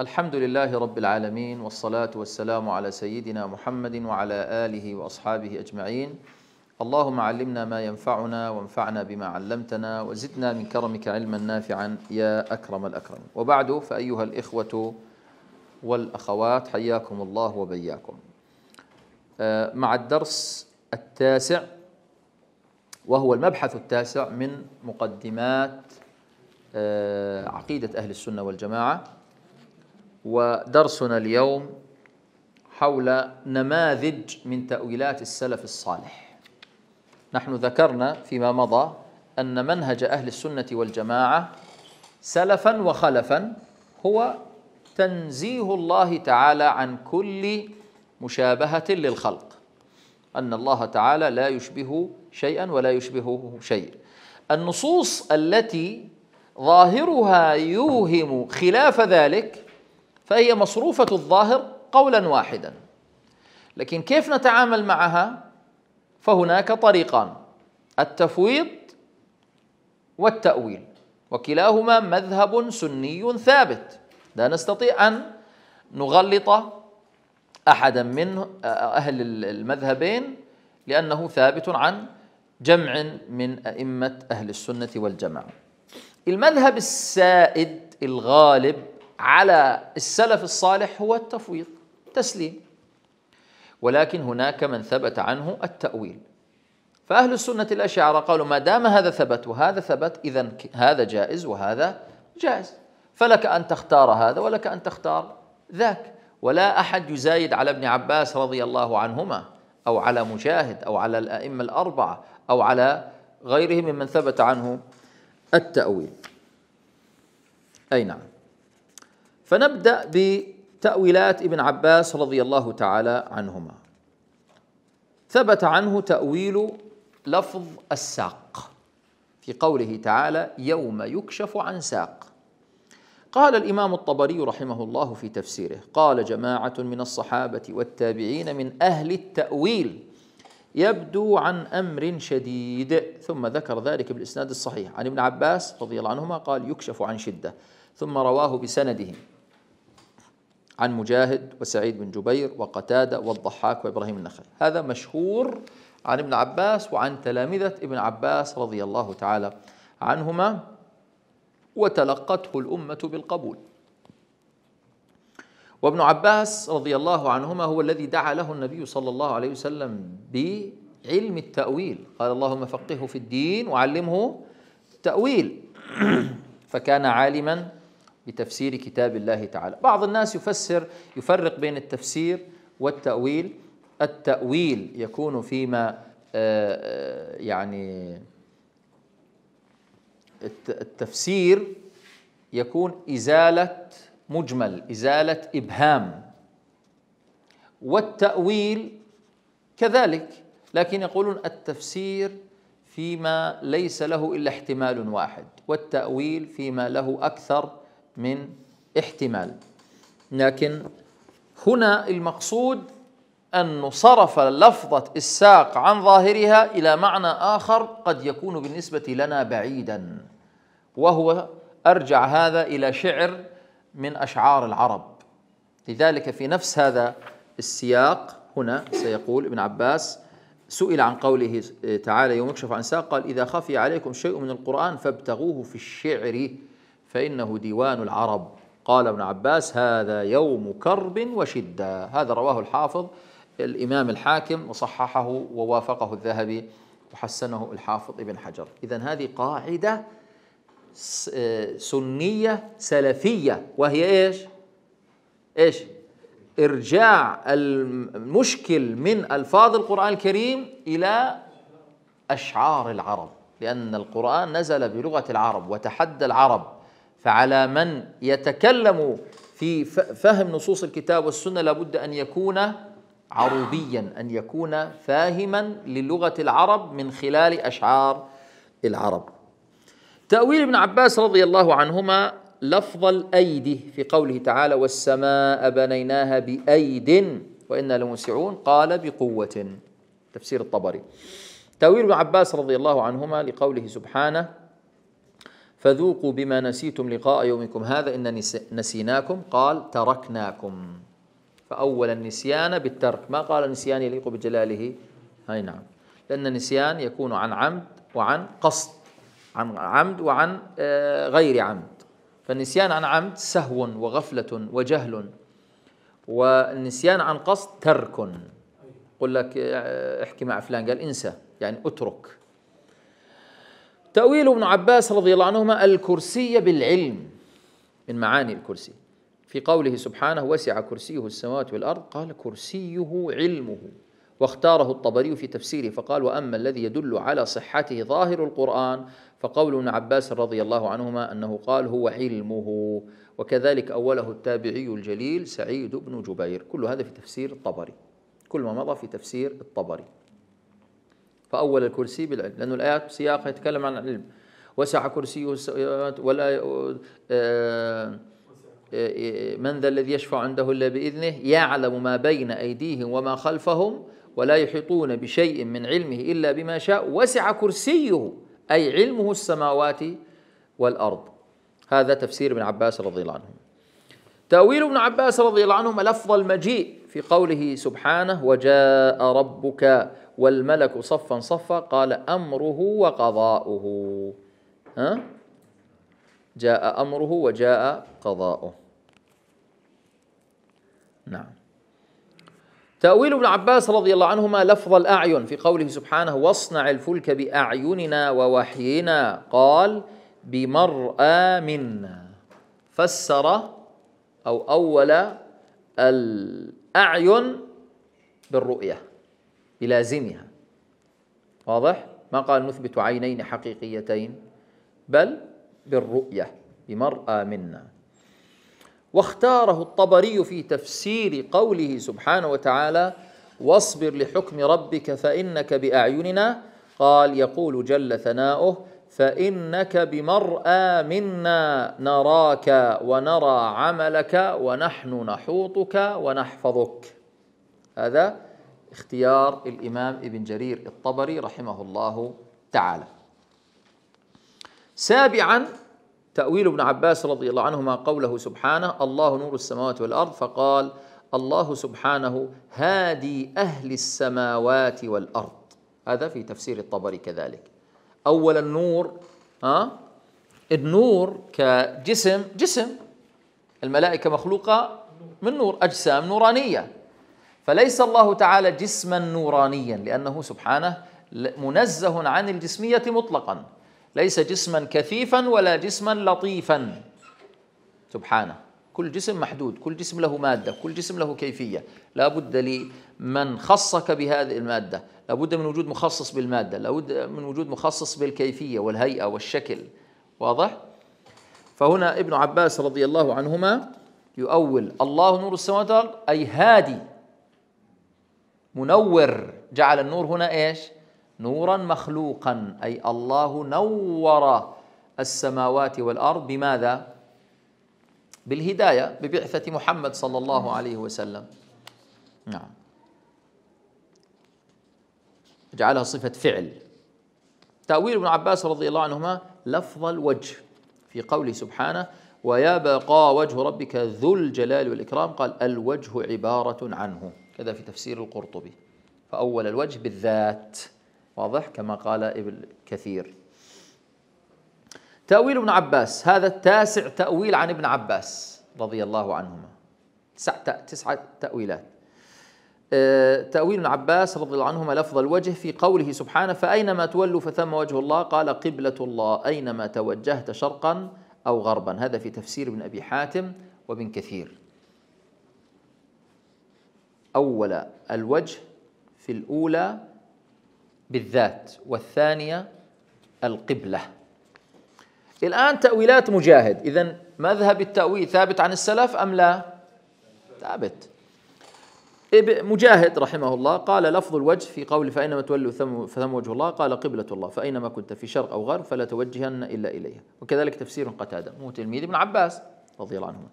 الحمد لله رب العالمين والصلاة والسلام على سيدنا محمد وعلى آله وأصحابه أجمعين اللهم علمنا ما ينفعنا وانفعنا بما علمتنا وزدنا من كرمك علما نافعا يا أكرم الأكرم وبعد فأيها الإخوة والأخوات حياكم الله وبياكم آه، مع الدرس التاسع وهو المبحث التاسع من مقدمات آه، عقيدة أهل السنة والجماعة ودرسنا اليوم حول نماذج من تأويلات السلف الصالح نحن ذكرنا فيما مضى أن منهج أهل السنة والجماعة سلفا وخلفا هو تنزيه الله تعالى عن كل مشابهة للخلق أن الله تعالى لا يشبه شيئا ولا يشبهه شيء النصوص التي ظاهرها يوهم خلاف ذلك فهي مصروفة الظاهر قولا واحدا لكن كيف نتعامل معها فهناك طريقان التفويض والتأويل وكلاهما مذهب سني ثابت لا نستطيع أن نغلط أحدا من أهل المذهبين لأنه ثابت عن جمع من أئمة أهل السنة والجماعة المذهب السائد الغالب على السلف الصالح هو التفويض تسليم ولكن هناك من ثبت عنه التأويل فأهل السنة الأشاعرة قالوا ما دام هذا ثبت وهذا ثبت إذا هذا جائز وهذا جائز فلك أن تختار هذا ولك أن تختار ذاك ولا أحد يزايد على ابن عباس رضي الله عنهما أو على مجاهد أو على الأئمة الأربعة أو على غيرهم ممن ثبت عنه التأويل أي نعم فنبدأ بتأويلات ابن عباس رضي الله تعالى عنهما ثبت عنه تأويل لفظ الساق في قوله تعالى يوم يكشف عن ساق قال الإمام الطبري رحمه الله في تفسيره قال جماعة من الصحابة والتابعين من أهل التأويل يبدو عن أمر شديد ثم ذكر ذلك بالإسناد الصحيح عن ابن عباس رضي الله عنهما قال يكشف عن شدة ثم رواه بسنده عن مجاهد وسعيد بن جبير وقتادة والضحاك وإبراهيم النخعي هذا مشهور عن ابن عباس وعن تلامذة ابن عباس رضي الله تعالى عنهما وتلقته الأمة بالقبول وابن عباس رضي الله عنهما هو الذي دعا له النبي صلى الله عليه وسلم بعلم التأويل قال اللهم فقهه في الدين وعلمه التأويل فكان عالما بتفسير كتاب الله تعالى بعض الناس يفسر يفرق بين التفسير والتأويل التأويل يكون فيما آه، آه، يعني التفسير يكون إزالة مجمل إزالة إبهام والتأويل كذلك لكن يقولون التفسير فيما ليس له إلا احتمال واحد والتأويل فيما له أكثر من احتمال لكن هنا المقصود أن صرف لفظة الساق عن ظاهرها إلى معنى آخر قد يكون بالنسبة لنا بعيدا وهو أرجع هذا إلى شعر من أشعار العرب لذلك في نفس هذا السياق هنا سيقول ابن عباس سئل عن قوله تعالى يوم يكشف عن ساق قال إذا خفي عليكم شيء من القرآن فابتغوه في الشعر فإنه ديوان العرب قال ابن عباس هذا يوم كرب وشدة هذا رواه الحافظ الإمام الحاكم وصححه ووافقه الذهبي وحسنه الحافظ ابن حجر إذا هذه قاعدة سنية سلفية وهي إيش؟ إيش؟ إرجاع المشكل من ألفاظ القرآن الكريم إلى أشعار العرب لأن القرآن نزل بلغة العرب وتحدى العرب فعلى من يتكلم في فهم نصوص الكتاب والسنه لابد ان يكون عربيا ان يكون فاهما للغه العرب من خلال اشعار العرب تاويل ابن عباس رضي الله عنهما لفظ الايدي في قوله تعالى والسماء بنيناها بايد وانا لموسعون قال بقوه تفسير الطبري تاويل ابن عباس رضي الله عنهما لقوله سبحانه فذوقوا بما نسيتم لقاء يومكم هذا إن نسيناكم قال تركناكم فأول النسيان بالترك ما قال نسيان يليق بجلاله أي نعم لأن النسيان يكون عن عمد وعن قصد عن عمد وعن آه، غير عمد فالنسيان عن عمد سهو وغفلة وجهل والنسيان عن قصد ترك قل لك آه، احكي مع فلان قال انسى يعني اترك تأويل ابن عباس رضي الله عنهما الكرسي بالعلم من معاني الكرسي في قوله سبحانه وسع كرسيه السماوات والأرض قال كرسيه علمه واختاره الطبري في تفسيره فقال وأما الذي يدل على صحته ظاهر القرآن فقول ابن عباس رضي الله عنهما أنه قال هو علمه وكذلك أوله التابعي الجليل سعيد بن جبير كل هذا في تفسير الطبري كل ما مضى في تفسير الطبري فأول الكرسي بالعلم لأن الآيات سياقها يتكلم عن العلم وسع كرسيه السماوات ولا آه، آه، آه، من ذا الذي يشفع عنده إلا بإذنه يعلم ما بين أيديهم وما خلفهم ولا يحيطون بشيء من علمه إلا بما شاء وسع كرسيه أي علمه السماوات والأرض هذا تفسير ابن عباس رضي الله عنه تأويل ابن عباس رضي الله عنهما لفظ المجيء في قوله سبحانه وجاء ربك والملك صفا صفا قال أمره وقضاؤه ها؟ جاء أمره وجاء قضاؤه نعم تأويل ابن عباس رضي الله عنهما لفظ الأعين في قوله سبحانه واصنع الفلك بأعيننا ووحينا قال بمرأى منا فسر أو أول ال أعين بالرؤية بلازمها واضح؟ ما قال نثبت عينين حقيقيتين بل بالرؤية بمرأى منا واختاره الطبري في تفسير قوله سبحانه وتعالى واصبر لحكم ربك فإنك بأعيننا قال يقول جل ثناؤه فإنك بمرأى منا نراك ونرى عملك ونحن نحوطك ونحفظك هذا اختيار الإمام ابن جرير الطبري رحمه الله تعالى سابعا تأويل ابن عباس رضي الله عنهما قوله سبحانه الله نور السماوات والأرض فقال الله سبحانه هادي أهل السماوات والأرض هذا في تفسير الطبري كذلك أولا النور ها النور كجسم جسم الملائكة مخلوقة من نور أجسام نورانية فليس الله تعالى جسما نورانيا لأنه سبحانه منزه عن الجسمية مطلقا ليس جسما كثيفا ولا جسما لطيفا سبحانه كل جسم محدود كل جسم له مادة كل جسم له كيفية لا بد لمن خصك بهذه المادة لا بد من وجود مخصص بالمادة لا بد من وجود مخصص بالكيفية والهيئة والشكل واضح؟ فهنا ابن عباس رضي الله عنهما يؤول الله نور السماوات والارض اي هادي منور جعل النور هنا ايش؟ نورا مخلوقا اي الله نور السماوات والارض بماذا؟ بالهداية ببعثة محمد صلى الله عليه وسلم نعم جعلها صفة فعل تأويل ابن عباس رضي الله عنهما لفظ الوجه في قوله سبحانه ويبقى وجه ربك ذو الجلال والإكرام قال الوجه عبارة عنه كذا في تفسير القرطبي فأول الوجه بالذات واضح كما قال ابن كثير تأويل ابن عباس هذا التاسع تأويل عن ابن عباس رضي الله عنهما تسعة, تسعة تأويلات آه، تأويل ابن عباس رضي الله عنهما لفظ الوجه في قوله سبحانه فأينما تولوا فثم وجه الله قال قبلة الله أينما توجهت شرقا أو غربا هذا في تفسير ابن أبي حاتم وابن كثير أول الوجه في الأولى بالذات والثانية القبلة الآن تأويلات مجاهد إذا مذهب التأويل ثابت عن السلف أم لا ثابت مجاهد رحمه الله قال لفظ الوجه في قول فأينما تولوا فثم وجه الله قال قبلة الله فأينما كنت في شرق أو غرب فلا توجهن إلا إليها وكذلك تفسير قتادة مو تلميذ ابن عباس رضي الله عنهما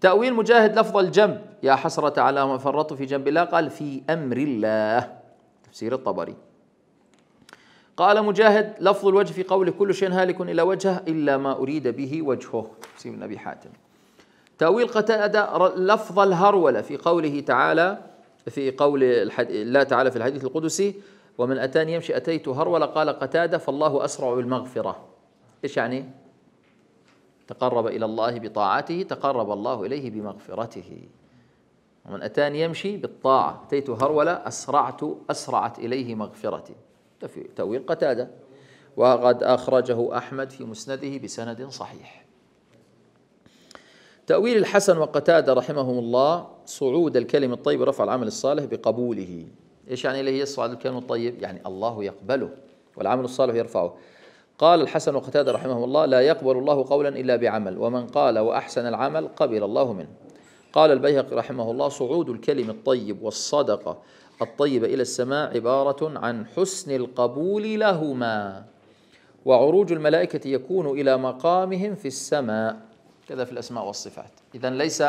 تأويل مجاهد لفظ الجنب يا حسرة على ما فرطت في جنب الله قال في أمر الله تفسير الطبري قال مجاهد لفظ الوجه في قوله كل شيء هالك إلى وجهه إلا ما أريد به وجهه سيم أبي حاتم تأويل قتادة لفظ الهرولة في قوله تعالى في قول الله تعالى في الحديث القدسي ومن أتاني يمشي أتيت هرولة قال قتادة فالله أسرع بالمغفرة إيش يعني؟ تقرب إلى الله بطاعته تقرب الله إليه بمغفرته ومن أتاني يمشي بالطاعة أتيت هرولة أسرعت أسرعت إليه مغفرتي في تأويل قتادة وقد أخرجه أحمد في مسنده بسند صحيح تأويل الحسن وقتادة رحمهم الله صعود الكلم الطيب رفع العمل الصالح بقبوله إيش يعني اللي هي يصعد الكلم الطيب يعني الله يقبله والعمل الصالح يرفعه قال الحسن وقتادة رحمه الله لا يقبل الله قولا إلا بعمل ومن قال وأحسن العمل قبل الله منه قال البيهقي رحمه الله صعود الكلم الطيب والصدقة الطيبة إلى السماء عبارة عن حسن القبول لهما وعروج الملائكة يكون إلى مقامهم في السماء كذا في الأسماء والصفات إذا ليس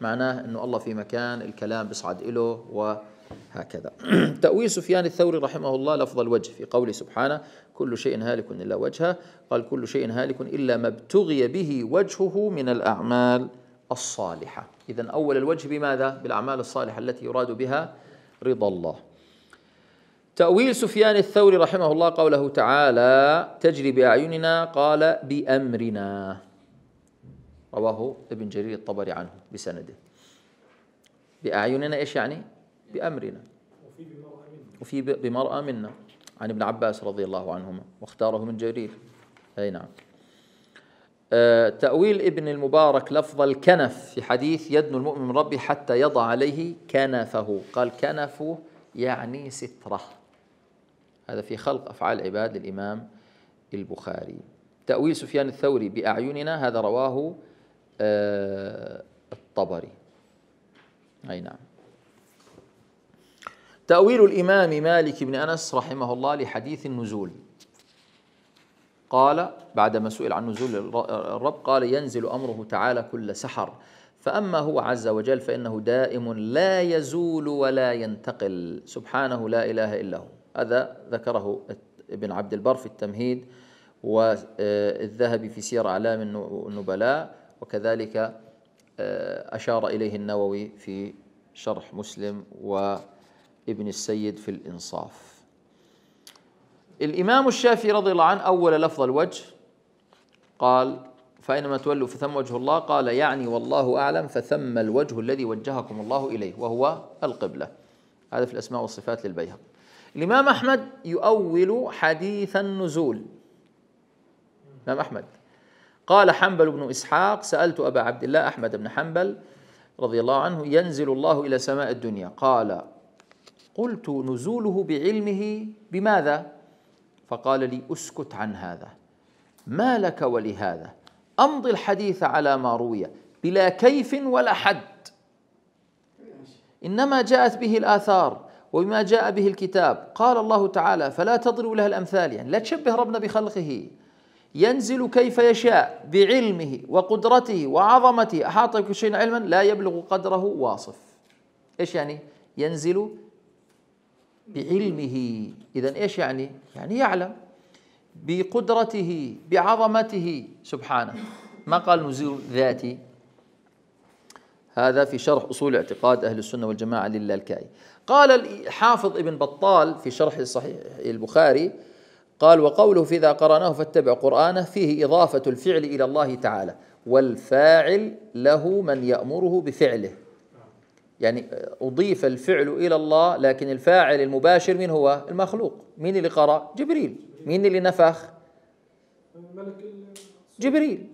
معناه أنه الله في مكان الكلام بيصعد إله وهكذا تأويل سفيان الثوري رحمه الله لفظ الوجه في قوله سبحانه كل شيء هالك إلا وجهه قال كل شيء هالك إلا ما ابتغي به وجهه من الأعمال الصالحة إذا أول الوجه بماذا؟ بالأعمال الصالحة التي يراد بها رضا الله تأويل سفيان الثوري رحمه الله قوله تعالى تجري بأعيننا قال بأمرنا رواه ابن جرير الطبري عنه بسنده بأعيننا إيش يعني بأمرنا وفي بمرأة منا عن ابن عباس رضي الله عنهما واختاره من جرير أي نعم آه، تأويل ابن المبارك لفظ الكنف في حديث يدنو المؤمن من ربه حتى يضع عليه كنفه قال كنفه يعني سترة هذا في خلق أفعال عباد للإمام البخاري تأويل سفيان الثوري بأعيننا هذا رواه آه، الطبري أي نعم تأويل الإمام مالك بن أنس رحمه الله لحديث النزول قال بعدما سئل عن نزول الرب قال ينزل امره تعالى كل سحر فاما هو عز وجل فانه دائم لا يزول ولا ينتقل سبحانه لا اله الا هو هذا ذكره ابن عبد البر في التمهيد والذهبي في سير اعلام النبلاء وكذلك آه، اشار اليه النووي في شرح مسلم وابن السيد في الانصاف الإمام الشافعي رضي الله عنه أول لفظ الوجه قال فأينما تولوا فثم وجه الله قال يعني والله أعلم فثم الوجه الذي وجهكم الله إليه وهو القبلة هذا في الأسماء والصفات للبيهقي الإمام أحمد يؤول حديث النزول الإمام أحمد قال حنبل بن إسحاق سألت أبا عبد الله أحمد بن حنبل رضي الله عنه ينزل الله إلى سماء الدنيا قال قلت نزوله بعلمه بماذا فقال لي اسكت عن هذا ما لك ولهذا امضي الحديث على ما روي بلا كيف ولا حد انما جاءت به الاثار وبما جاء به الكتاب قال الله تعالى فلا تضروا لها الامثال يعني لا تشبه ربنا بخلقه ينزل كيف يشاء بعلمه وقدرته وعظمته احاط بكل شيء علما لا يبلغ قدره واصف ايش يعني ينزل بعلمه إذا إيش يعني؟ يعني يعلم بقدرته بعظمته سبحانه ما قال نزول ذاتي هذا في شرح أصول اعتقاد أهل السنة والجماعة لله الكائن قال الحافظ ابن بطال في شرح صحيح البخاري قال وقوله في ذا قرأناه فاتبع قرآنه فيه إضافة الفعل إلى الله تعالى والفاعل له من يأمره بفعله يعني أضيف الفعل إلى الله لكن الفاعل المباشر من هو المخلوق مين اللي قرأ جبريل مين اللي نفخ جبريل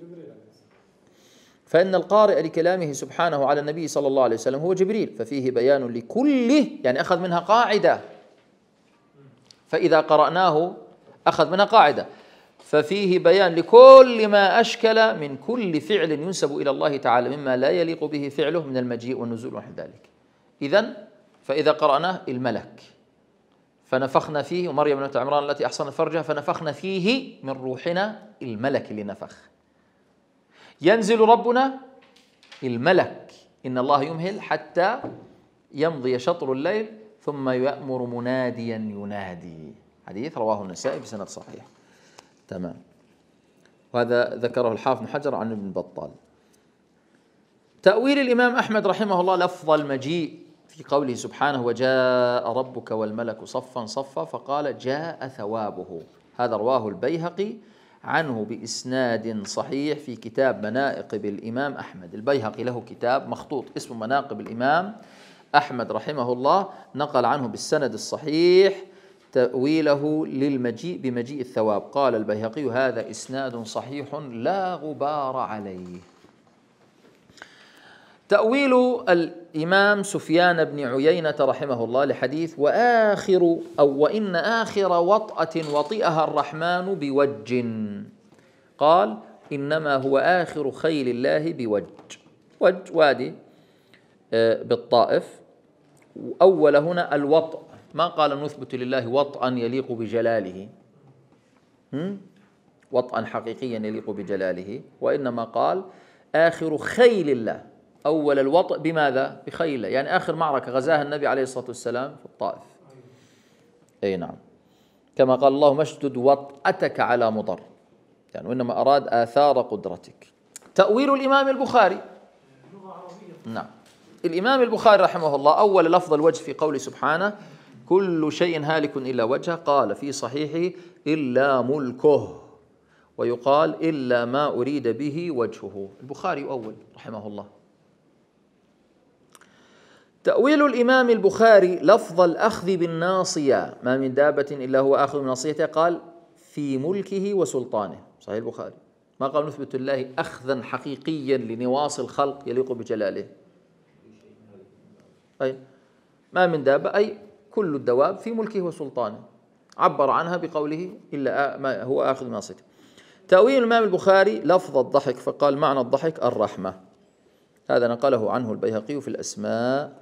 فإن القارئ لكلامه سبحانه على النبي صلى الله عليه وسلم هو جبريل ففيه بيان لكله يعني أخذ منها قاعدة فإذا قرأناه أخذ منها قاعدة ففيه بيان لكل ما أشكل من كل فعل ينسب إلى الله تعالى مما لا يليق به فعله من المجيء والنزول ونحو ذلك إذا فإذا قرأناه الملك فنفخنا فيه ومريم بنت عمران التي أحصنت فرجها فنفخنا فيه من روحنا الملك اللي نفخ ينزل ربنا الملك إن الله يمهل حتى يمضي شطر الليل ثم يأمر مناديا ينادي حديث رواه النسائي بسند صحيح تمام وهذا ذكره الحافظ حجر عن ابن بطال تأويل الإمام أحمد رحمه الله لفظ المجيء في قوله سبحانه وجاء ربك والملك صفا صفا فقال جاء ثوابه هذا رواه البيهقي عنه بإسناد صحيح في كتاب مناقب الإمام أحمد البيهقي له كتاب مخطوط اسمه مناقب الإمام أحمد رحمه الله نقل عنه بالسند الصحيح تأويله للمجيء بمجيء الثواب قال البيهقي هذا إسناد صحيح لا غبار عليه تأويل الإمام سفيان بن عيينة رحمه الله لحديث وآخر أو وإن آخر وطأة وطئها الرحمن بوج قال إنما هو آخر خيل الله بوج وج وادي آه، بالطائف أول هنا الوطأ ما قال نثبت لله وطئا يليق بجلاله وطئا حقيقيا يليق بجلاله وإنما قال آخر خيل الله أول الوطئ بماذا؟ بخيله يعني آخر معركة غزاها النبي عليه الصلاة والسلام في الطائف أي نعم كما قال اللهم اشدد وطأتك على مضر يعني وإنما أراد آثار قدرتك تأويل الإمام البخاري نعم الإمام البخاري رحمه الله أول لفظ الوجه في قوله سبحانه كل شيء هالك إلا وجهه قال في صحيحه إلا ملكه ويقال إلا ما أريد به وجهه البخاري أول رحمه الله تأويل الإمام البخاري لفظ الأخذ بالناصية ما من دابة إلا هو آخذ بناصيته قال في ملكه وسلطانه صحيح البخاري ما قال نثبت الله أخذا حقيقيا لنواصي الخلق يليق بجلاله أي ما من دابة أي كل الدواب في ملكه وسلطانه عبر عنها بقوله إلا ما هو آخذ ناصيته تأويل الإمام البخاري لفظ الضحك فقال معنى الضحك الرحمة هذا نقله عنه البيهقي في الأسماء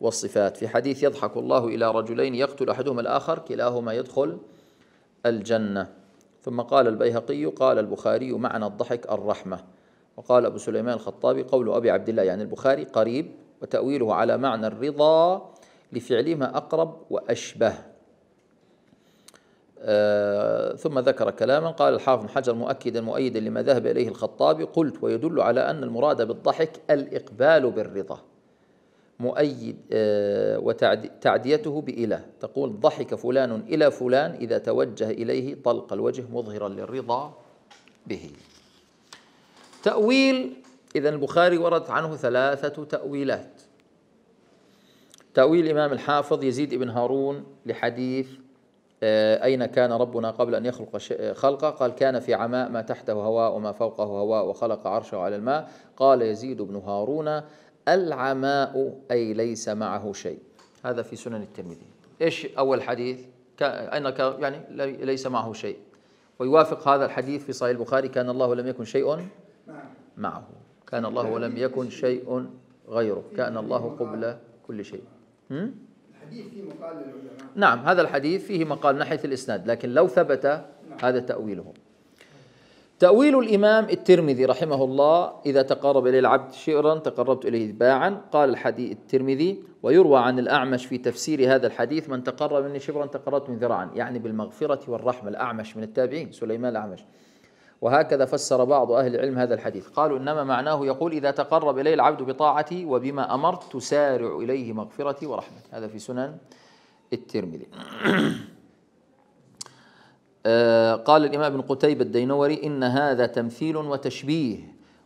والصفات في حديث يضحك الله إلى رجلين يقتل أحدهما الآخر كلاهما يدخل الجنة ثم قال البيهقي قال البخاري معنى الضحك الرحمة وقال أبو سليمان الخطابي قول أبي عبد الله يعني البخاري قريب وتأويله على معنى الرضا لفعلهما أقرب وأشبه آه ثم ذكر كلاما قال الحافظ حجر مؤكدا مؤيدا لما ذهب إليه الخطابي قلت ويدل على أن المراد بالضحك الإقبال بالرضا مؤيد آه وتعديته بإله تقول ضحك فلان إلى فلان إذا توجه إليه طلق الوجه مظهرا للرضا به تأويل إذا البخاري وردت عنه ثلاثة تأويلات تأويل الإمام الحافظ يزيد بن هارون لحديث آه، أين كان ربنا قبل أن يخلق آه، خلقه قال كان في عماء ما تحته هواء وما فوقه هواء وخلق عرشه على الماء قال يزيد بن هارون العماء أي ليس معه شيء هذا في سنن الترمذي إيش أول حديث أنك يعني ليس معه شيء ويوافق هذا الحديث في صحيح البخاري كان الله لم يكن شيء معه كان الله ولم يكن شيء غيره كان الله قبل كل شيء الحديث فيه مقال للعلماء نعم هذا الحديث فيه مقال ناحية الإسناد لكن لو ثبت نعم. هذا تأويله تأويل الإمام الترمذي رحمه الله إذا تقرب الي العبد شئرا تقربت إليه باعا قال الحديث الترمذي ويروى عن الأعمش في تفسير هذا الحديث من تقرب مني شبرا تقربت من ذراعا يعني بالمغفرة والرحمة الأعمش من التابعين سليمان الأعمش وهكذا فسر بعض أهل العلم هذا الحديث قالوا إنما معناه يقول إذا تقرب إلي العبد بطاعتي وبما أمرت تسارع إليه مغفرتي ورحمتي هذا في سنن الترمذي آه، قال الإمام ابن قتيبة الدينوري إن هذا تمثيل وتشبيه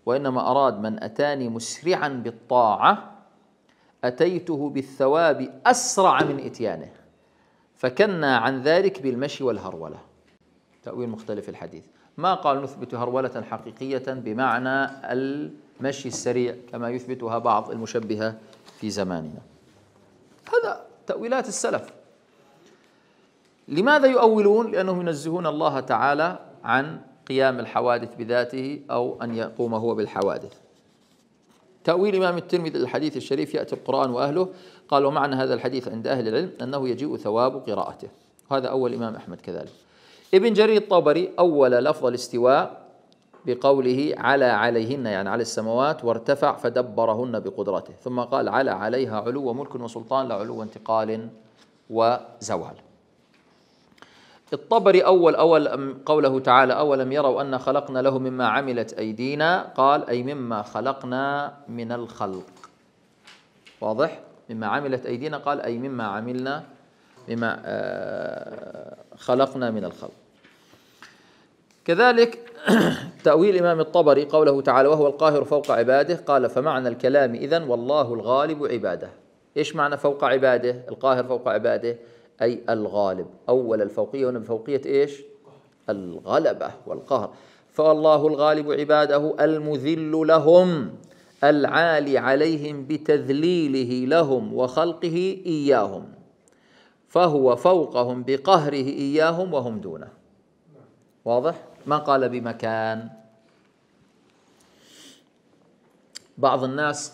وإنما أراد من أتاني مسرعا بالطاعة أتيته بالثواب أسرع من إتيانه فكنا عن ذلك بالمشي والهرولة تأويل مختلف الحديث ما قال نثبت هرولة حقيقية بمعنى المشي السريع كما يثبتها بعض المشبهة في زماننا هذا تأويلات السلف لماذا يؤولون؟ لأنهم ينزهون الله تعالى عن قيام الحوادث بذاته أو أن يقوم هو بالحوادث تأويل إمام الترمذي للحديث الشريف يأتي القرآن وأهله قال ومعنى هذا الحديث عند أهل العلم أنه يجيء ثواب قراءته هذا أول إمام أحمد كذلك ابن جرير الطبري أول لفظ الاستواء بقوله على عليهن يعني على السماوات وارتفع فدبرهن بقدرته ثم قال على عليها علو ملك وسلطان لا علو انتقال وزوال الطبري أول أول قوله تعالى أولم يروا أن خلقنا له مما عملت أيدينا قال أي مما خلقنا من الخلق واضح مما عملت أيدينا قال أي مما عملنا مما آه، خلقنا من الخلق كذلك تأويل الإمام الطبري قوله تعالى وهو القاهر فوق عباده قال فمعنى الكلام إذن والله الغالب عباده إيش معنى فوق عباده القاهر فوق عباده أي الغالب أول الفوقية هنا بفوقية إيش الغلبة والقهر فالله الغالب عباده المذل لهم العالي عليهم بتذليله لهم وخلقه إياهم فهو فوقهم بقهره إياهم وهم دونه واضح؟ من قال بمكان بعض الناس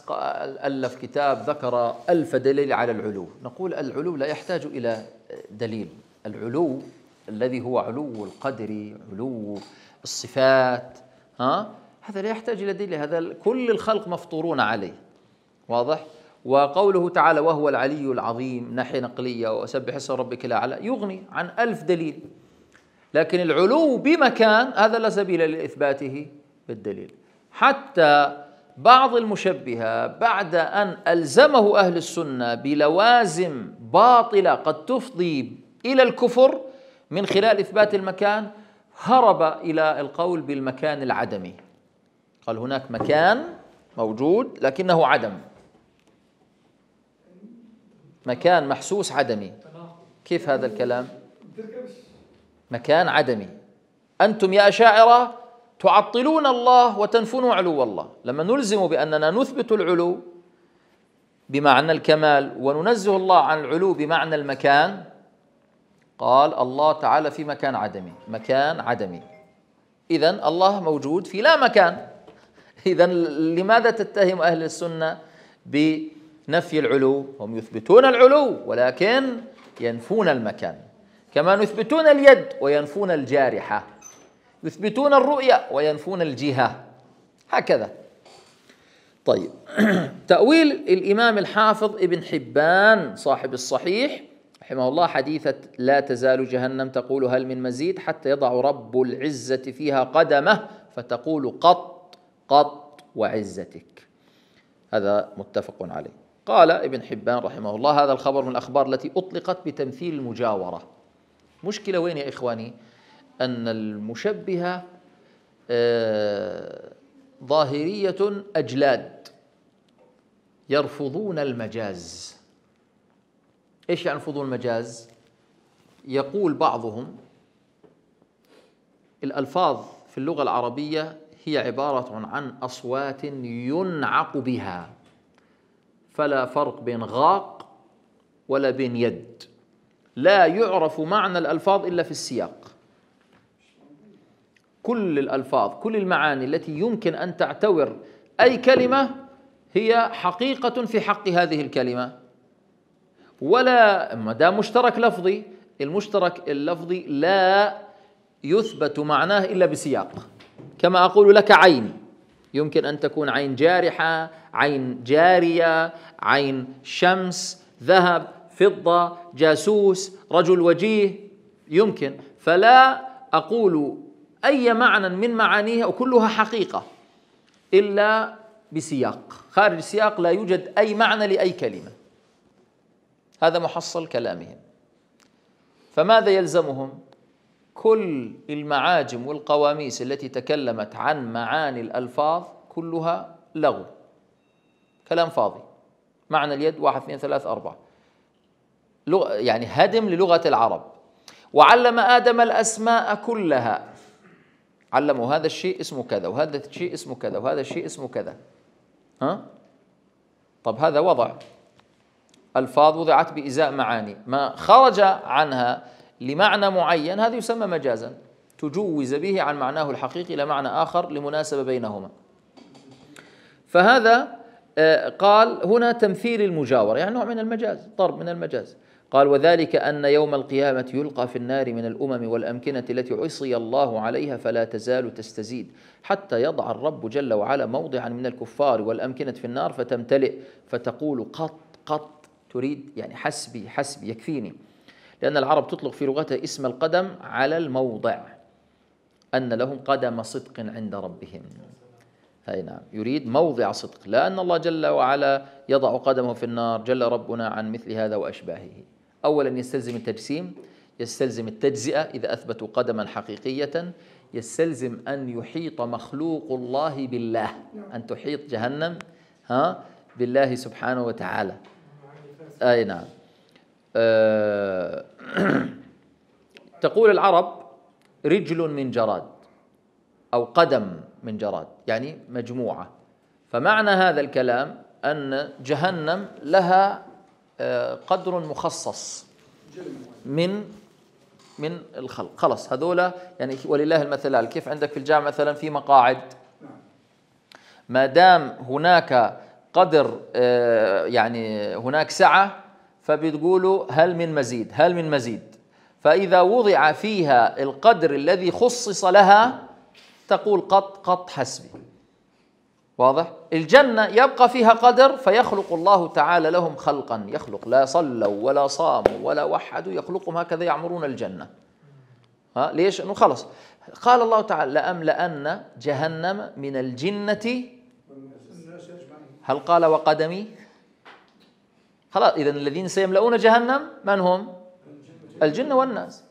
ألف كتاب ذكر ألف دليل على العلو نقول العلو لا يحتاج إلى دليل العلو الذي هو علو القدر علو الصفات ها هذا لا يحتاج إلى دليل هذا كل الخلق مفطورون عليه واضح وقوله تعالى وهو العلي العظيم ناحية نقلية وسبح اسم ربك الأعلى يغني عن ألف دليل لكن العلو بمكان هذا لا سبيل لإثباته بالدليل حتى بعض المشبهة بعد أن ألزمه أهل السنة بلوازم باطلة قد تفضي إلى الكفر من خلال إثبات المكان هرب إلى القول بالمكان العدمي قال هناك مكان موجود لكنه عدم مكان محسوس عدمي كيف هذا الكلام؟ مكان عدمي أنتم يا أشاعرة تعطلون الله وتنفون علو الله لما نلزم بأننا نثبت العلو بمعنى الكمال وننزه الله عن العلو بمعنى المكان قال الله تعالى في مكان عدمي مكان عدمي إذا الله موجود في لا مكان إذا لماذا تتهم أهل السنة بنفي العلو هم يثبتون العلو ولكن ينفون المكان كما يثبتون اليد وينفون الجارحة يثبتون الرؤية وينفون الجهة هكذا طيب تأويل الإمام الحافظ ابن حبان صاحب الصحيح رحمه الله حديثة لا تزال جهنم تقول هل من مزيد حتى يضع رب العزة فيها قدمه فتقول قط قط وعزتك هذا متفق عليه قال ابن حبان رحمه الله هذا الخبر من الأخبار التي أطلقت بتمثيل المجاورة مشكلة وين يا إخواني أن المشبهة آه، ظاهرية أجلاد يرفضون المجاز إيش يعني يرفضون المجاز؟ يقول بعضهم الألفاظ في اللغة العربية هي عبارة عن أصوات ينعق بها فلا فرق بين غاق ولا بين يد لا يعرف معنى الألفاظ إلا في السياق كل الألفاظ كل المعاني التي يمكن أن تعتور أي كلمة هي حقيقة في حق هذه الكلمة ولا ما دام مشترك لفظي المشترك اللفظي لا يثبت معناه إلا بسياق كما أقول لك عين يمكن أن تكون عين جارحة عين جارية عين شمس ذهب فضة جاسوس رجل وجيه يمكن فلا أقول أي معنى من معانيها وكلها حقيقة إلا بسياق خارج السياق لا يوجد أي معنى لأي كلمة هذا محصل كلامهم فماذا يلزمهم كل المعاجم والقواميس التي تكلمت عن معاني الألفاظ كلها لغو كلام فاضي معنى اليد واحد اثنين ثلاث أربعة يعني هدم للغة العرب وعلم آدم الأسماء كلها علموا هذا الشيء اسمه كذا وهذا الشيء اسمه كذا وهذا الشيء اسمه كذا ها طب هذا وضع ألفاظ وضعت بإزاء معاني ما خرج عنها لمعنى معين هذا يسمى مجازا تجوز به عن معناه الحقيقي إلى معنى آخر لمناسبة بينهما فهذا آه، قال هنا تمثيل المجاورة يعني نوع من المجاز ضرب من المجاز قال وذلك أن يوم القيامة يلقى في النار من الأمم والأمكنة التي عصي الله عليها فلا تزال تستزيد حتى يضع الرب جل وعلا موضعا من الكفار والأمكنة في النار فتمتلئ فتقول قط قط تريد يعني حسبي حسبي يكفيني لأن العرب تطلق في لغتها اسم القدم على الموضع أن لهم قدم صدق عند ربهم أي نعم يريد موضع صدق لأن الله جل وعلا يضع قدمه في النار جل ربنا عن مثل هذا وأشباهه أولا يستلزم التجسيم يستلزم التجزئة إذا أثبتوا قدما حقيقية يستلزم أن يحيط مخلوق الله بالله نعم. أن تحيط جهنم ها بالله سبحانه وتعالى آه، أي نعم أه تقول العرب رجل من جراد أو قدم من جراد يعني مجموعة فمعنى هذا الكلام أن جهنم لها قدر مخصص من من الخلق خلاص هذولا يعني ولله المثل كيف عندك في الجامعة مثلا في مقاعد ما دام هناك قدر آه، يعني هناك سعة فبتقولوا هل من مزيد هل من مزيد فإذا وضع فيها القدر الذي خصص لها تقول قط قط حسبي واضح الجنة يبقى فيها قدر فيخلق الله تعالى لهم خلقا يخلق لا صلوا ولا صاموا ولا وحدوا يخلقهم هكذا يعمرون الجنة ها ليش انه خلص قال الله تعالى لأملأن جهنم من الجنة هل قال وقدمي خلاص إذا الذين سيملؤون جهنم من هم الجن والناس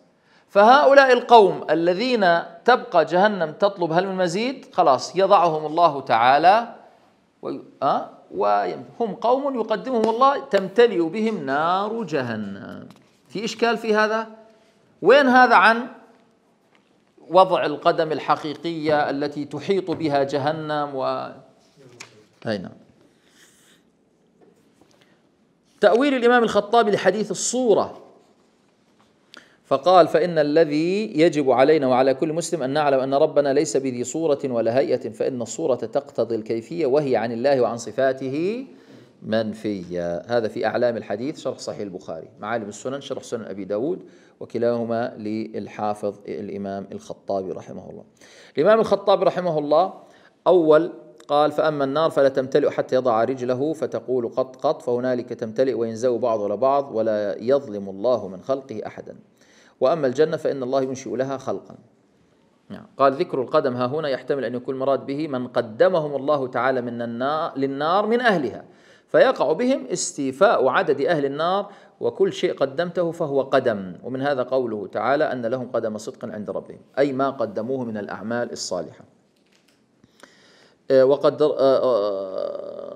فهؤلاء القوم الذين تبقى جهنم تطلب هل من مزيد خلاص يضعهم الله تعالى آه؟ وهم قوم يقدمهم الله تمتلئ بهم نار جهنم في إشكال في هذا وين هذا عن وضع القدم الحقيقية التي تحيط بها جهنم و أي نعم تأويل الإمام الخطاب لحديث الصورة فقال فإن الذي يجب علينا وعلى كل مسلم أن نعلم أن ربنا ليس بذي صورة ولا هيئة فإن الصورة تقتضي الكيفية وهي عن الله وعن صفاته منفية هذا في أعلام الحديث شرح صحيح البخاري معالم السنن شرح سنن أبي داود وكلاهما للحافظ الإمام الخطابي رحمه الله الإمام الخطابي رحمه الله أول قال فأما النار فلا تمتلئ حتى يضع رجله فتقول قط قط فهنالك تمتلئ وينزو بعض لبعض ولا يظلم الله من خلقه أحدا وأما الجنة فإن الله ينشئ لها خلقا نعم. قال ذكر القدم ها هنا يحتمل أن يكون مراد به من قدمهم الله تعالى من النار للنار من أهلها فيقع بهم استيفاء عدد أهل النار وكل شيء قدمته فهو قدم ومن هذا قوله تعالى أن لهم قدم صدق عند ربهم أي ما قدموه من الأعمال الصالحة آه، وقد آه، آه،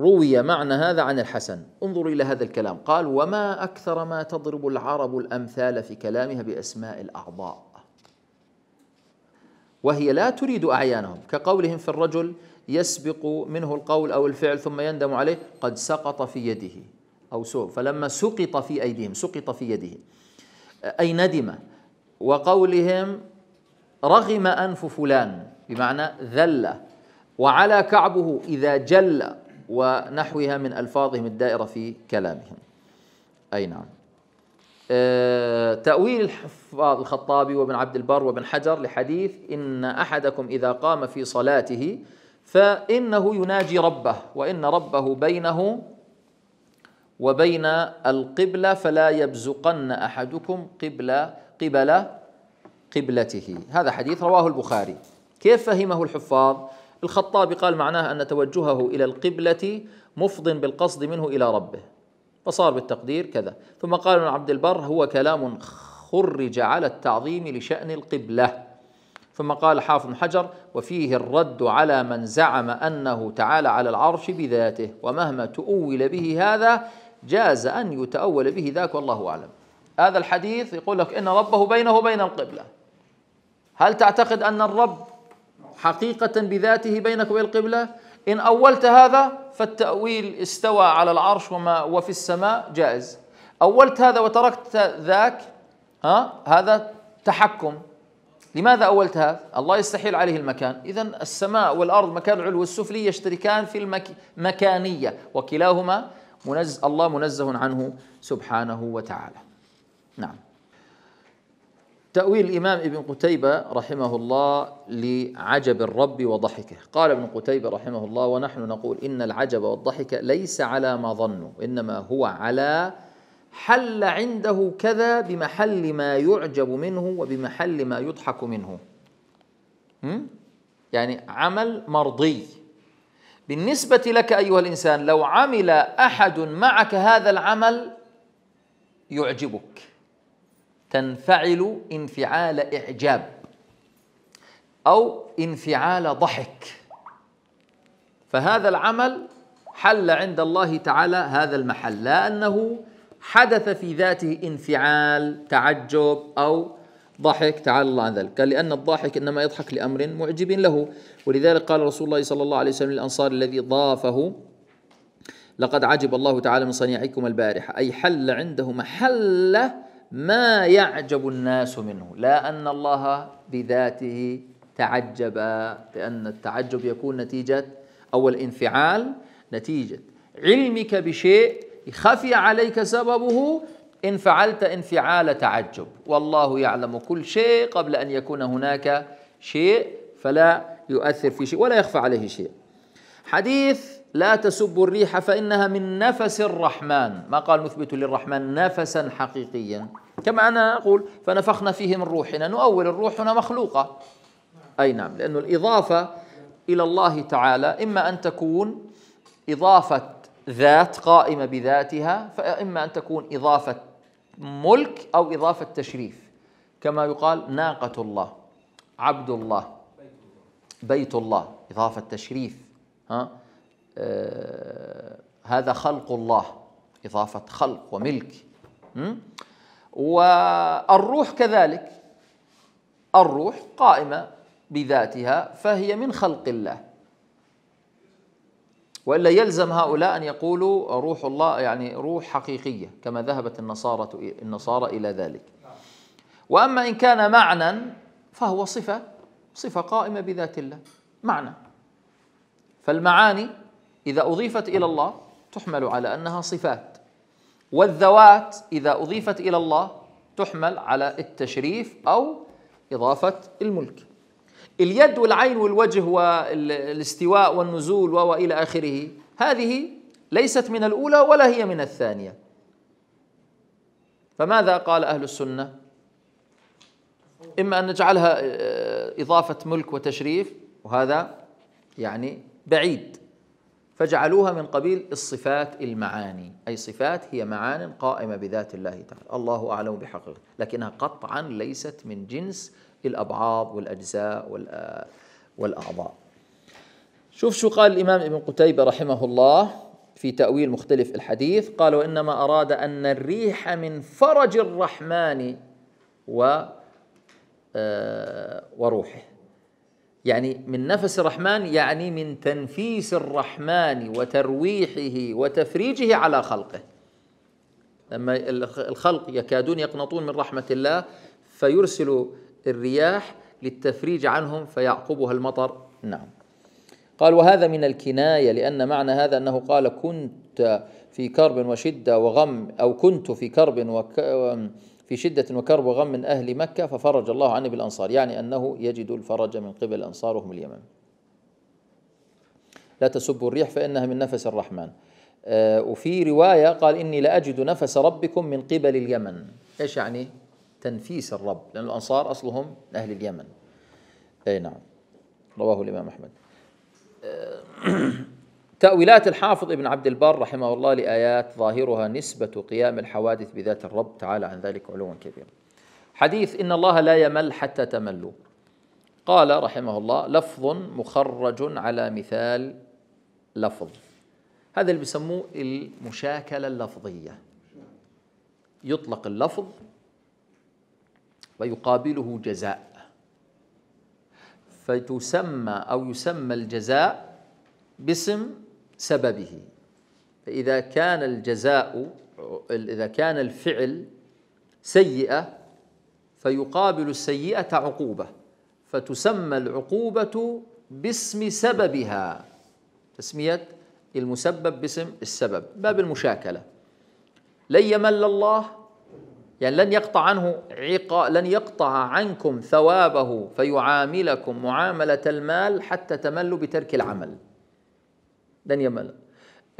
روي معنى هذا عن الحسن انظر إلى هذا الكلام قال وما أكثر ما تضرب العرب الأمثال في كلامها بأسماء الأعضاء وهي لا تريد أعيانهم كقولهم في الرجل يسبق منه القول أو الفعل ثم يندم عليه قد سقط في يده أو سوء فلما سقط في أيديهم سقط في يده أي ندم وقولهم رغم أنف فلان بمعنى ذل وعلى كعبه إذا جل ونحوها من ألفاظهم الدائرة في كلامهم أي نعم آه، تأويل الحفاظ الخطابي وابن عبد البر وابن حجر لحديث إن أحدكم إذا قام في صلاته فإنه يناجي ربه وإن ربه بينه وبين القبلة فلا يبزقن أحدكم قبل قبل قبلته هذا حديث رواه البخاري كيف فهمه الحفاظ الخطابي قال معناه أن توجهه إلى القبلة مفض بالقصد منه إلى ربه فصار بالتقدير كذا ثم قال ابن عبد البر هو كلام خرج على التعظيم لشأن القبلة ثم قال حافظ حجر وفيه الرد على من زعم أنه تعالى على العرش بذاته ومهما تؤول به هذا جاز أن يتأول به ذاك والله أعلم هذا الحديث يقول لك إن ربه بينه وبين القبلة هل تعتقد أن الرب حقيقة بذاته بينك وبين القبلة إن أولت هذا فالتأويل استوى على العرش وما وفي السماء جائز أولت هذا وتركت ذاك ها هذا تحكم لماذا أولت هذا؟ الله يستحيل عليه المكان إذا السماء والأرض مكان العلو والسفلي يشتركان في المكانية وكلاهما منز... الله منزه عنه سبحانه وتعالى نعم تأويل الإمام ابن قتيبة رحمه الله لعجب الرب وضحكه قال ابن قتيبة رحمه الله ونحن نقول إن العجب والضحك ليس على ما ظنوا إنما هو على حل عنده كذا بمحل ما يعجب منه وبمحل ما يضحك منه يعني عمل مرضي بالنسبة لك أيها الإنسان لو عمل أحد معك هذا العمل يعجبك تنفعل انفعال إعجاب أو انفعال ضحك فهذا العمل حل عند الله تعالى هذا المحل لأنه حدث في ذاته انفعال تعجب أو ضحك تعالى الله عن ذلك قال لأن الضاحك إنما يضحك لأمر معجب له ولذلك قال رسول الله صلى الله عليه وسلم للأنصار الذي ضافه لقد عجب الله تعالى من صنيعكم البارحة أي حل عنده محل ما يعجب الناس منه لا أن الله بذاته تعجب لأن التعجب يكون نتيجة أو الانفعال نتيجة علمك بشيء خفي عليك سببه إن فعلت انفعال تعجب والله يعلم كل شيء قبل أن يكون هناك شيء فلا يؤثر في شيء ولا يخفى عليه شيء حديث لا تسبوا الريح فإنها من نفس الرحمن ما قال نثبت للرحمن نفسا حقيقيا كما أنا أقول فنفخنا فيه من روحنا نؤول الروح هنا مخلوقة أي نعم لأن الإضافة إلى الله تعالى إما أن تكون إضافة ذات قائمة بذاتها فإما أن تكون إضافة ملك أو إضافة تشريف كما يقال ناقة الله عبد الله بيت الله إضافة تشريف ها آه، هذا خلق الله إضافة خلق وملك والروح كذلك الروح قائمة بذاتها فهي من خلق الله والا يلزم هؤلاء ان يقولوا روح الله يعني روح حقيقيه كما ذهبت النصارى النصارى الى ذلك. واما ان كان معنى فهو صفه صفه قائمه بذات الله معنى. فالمعاني إذا أضيفت إلى الله تحمل على أنها صفات والذوات إذا أضيفت إلى الله تحمل على التشريف أو إضافة الملك اليد والعين والوجه والاستواء والنزول وإلى آخره هذه ليست من الأولى ولا هي من الثانية فماذا قال أهل السنة إما أن نجعلها آه، إضافة ملك وتشريف وهذا يعني بعيد فجعلوها من قبيل الصفات المعاني أي صفات هي معان قائمة بذات الله تعالى الله أعلم بحقيقة لكنها قطعا ليست من جنس الأبعاض والأجزاء والأعضاء شوف شو قال الإمام ابن قتيبة رحمه الله في تأويل مختلف الحديث قال وإنما أراد أن الريح من فرج الرحمن و آه، وروحه يعني من نفس الرحمن يعني من تنفيس الرحمن وترويحه وتفريجه على خلقه لما الخلق يكادون يقنطون من رحمة الله فيرسل الرياح للتفريج عنهم فيعقبها المطر نعم قال وهذا من الكناية لأن معنى هذا أنه قال كنت في كرب وشدة وغم أو كنت في كرب في شدة وكرب وغم من أهل مكة ففرج الله عنه بالأنصار يعني أنه يجد الفرج من قبل الأنصار وهم اليمن لا تسبوا الريح فإنها من نفس الرحمن آه، وفي رواية قال إني لأجد نفس ربكم من قبل اليمن إيش يعني تنفيس الرب لأن الأنصار أصلهم أهل اليمن أي نعم رواه الإمام أحمد آه، تأويلات الحافظ ابن عبد البر رحمه الله لآيات ظاهرها نسبة قيام الحوادث بذات الرب تعالى عن ذلك علوا كبيرا حديث إن الله لا يمل حتى تملوا قال رحمه الله لفظ مخرج على مثال لفظ هذا اللي بيسموه المشاكلة اللفظية يطلق اللفظ ويقابله جزاء فتسمى أو يسمى الجزاء باسم سببه فإذا كان الجزاء إذا كان الفعل سيئة فيقابل السيئة عقوبة فتسمى العقوبة باسم سببها تسمية المسبب باسم السبب باب المشاكلة لن يمل الله يعني لن يقطع عنه عقا لن يقطع عنكم ثوابه فيعاملكم معاملة المال حتى تملوا بترك العمل لن يمل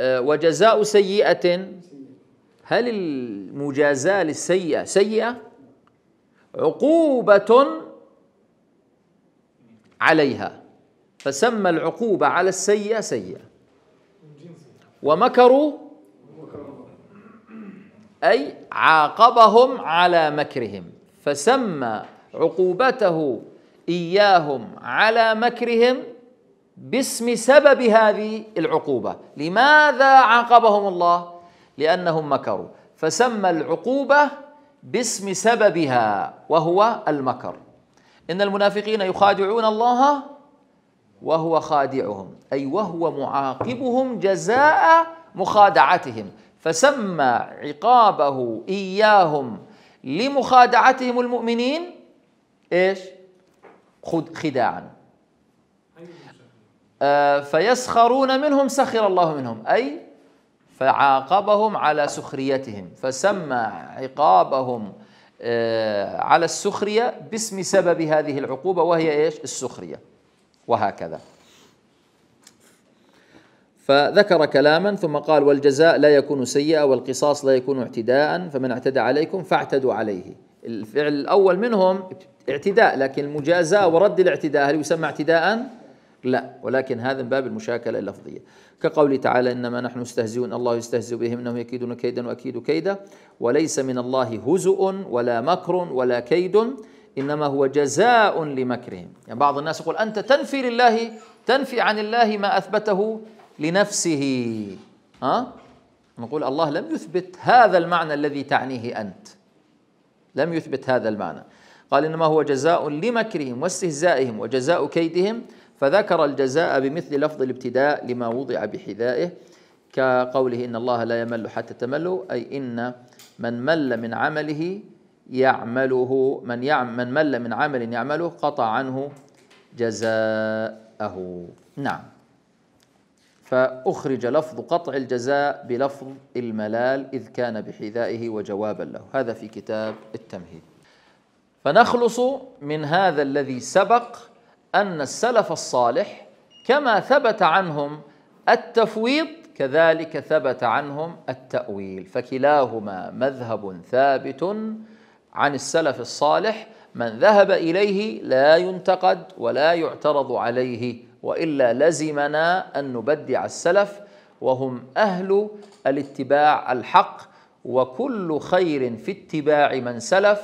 وجزاء سيئة هل المجازاة للسيئة سيئة عقوبة عليها فسمى العقوبة على السيئة سيئة ومكروا أي عاقبهم على مكرهم فسمى عقوبته إياهم على مكرهم باسم سبب هذه العقوبة لماذا عاقبهم الله؟ لأنهم مكروا فسمى العقوبة باسم سببها وهو المكر إن المنافقين يخادعون الله وهو خادعهم أي وهو معاقبهم جزاء مخادعتهم فسمى عقابه إياهم لمخادعتهم المؤمنين إيش؟ خداعاً آه، فيسخرون منهم سخر الله منهم أي فعاقبهم على سخريتهم فسمى عقابهم آه، على السخرية باسم سبب هذه العقوبة وهي إيش السخرية وهكذا فذكر كلاما ثم قال والجزاء لا يكون سيئا والقصاص لا يكون اعتداء فمن اعتدى عليكم فاعتدوا عليه الفعل الأول منهم اعتداء لكن المجازاة ورد الاعتداء هل يسمى اعتداء لا ولكن هذا من باب المشاكلة اللفظية كقوله تعالى إنما نحن مستهزئون الله يستهزئ بهم إنهم يكيدون كيدا وأكيد كيدا وليس من الله هزء ولا مكر ولا كيد إنما هو جزاء لمكرهم يعني بعض الناس يقول أنت تنفي لله تنفي عن الله ما أثبته لنفسه ها نقول الله لم يثبت هذا المعنى الذي تعنيه أنت لم يثبت هذا المعنى قال إنما هو جزاء لمكرهم واستهزائهم وجزاء كيدهم فذكر الجزاء بمثل لفظ الابتداء لما وضع بحذائه كقوله إن الله لا يمل حتى تملوا أي إن من مل من عمله يعمله من يعمل من مل من عمل يعمله قطع عنه جزاءه نعم فأخرج لفظ قطع الجزاء بلفظ الملال إذ كان بحذائه وجوابا له هذا في كتاب التمهيد فنخلص من هذا الذي سبق أن السلف الصالح كما ثبت عنهم التفويض كذلك ثبت عنهم التأويل فكلاهما مذهب ثابت عن السلف الصالح من ذهب إليه لا ينتقد ولا يعترض عليه وإلا لزمنا أن نبدع السلف وهم أهل الاتباع الحق وكل خير في اتباع من سلف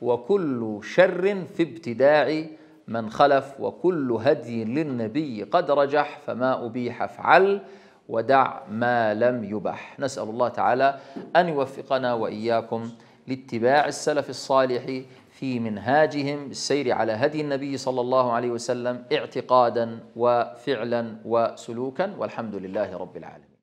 وكل شر في ابتداع من خلف وكل هدي للنبي قد رجح فما أبيح فعل ودع ما لم يبح نسأل الله تعالى أن يوفقنا وإياكم لاتباع السلف الصالح في منهاجهم بالسير على هدي النبي صلى الله عليه وسلم اعتقادا وفعلا وسلوكا والحمد لله رب العالمين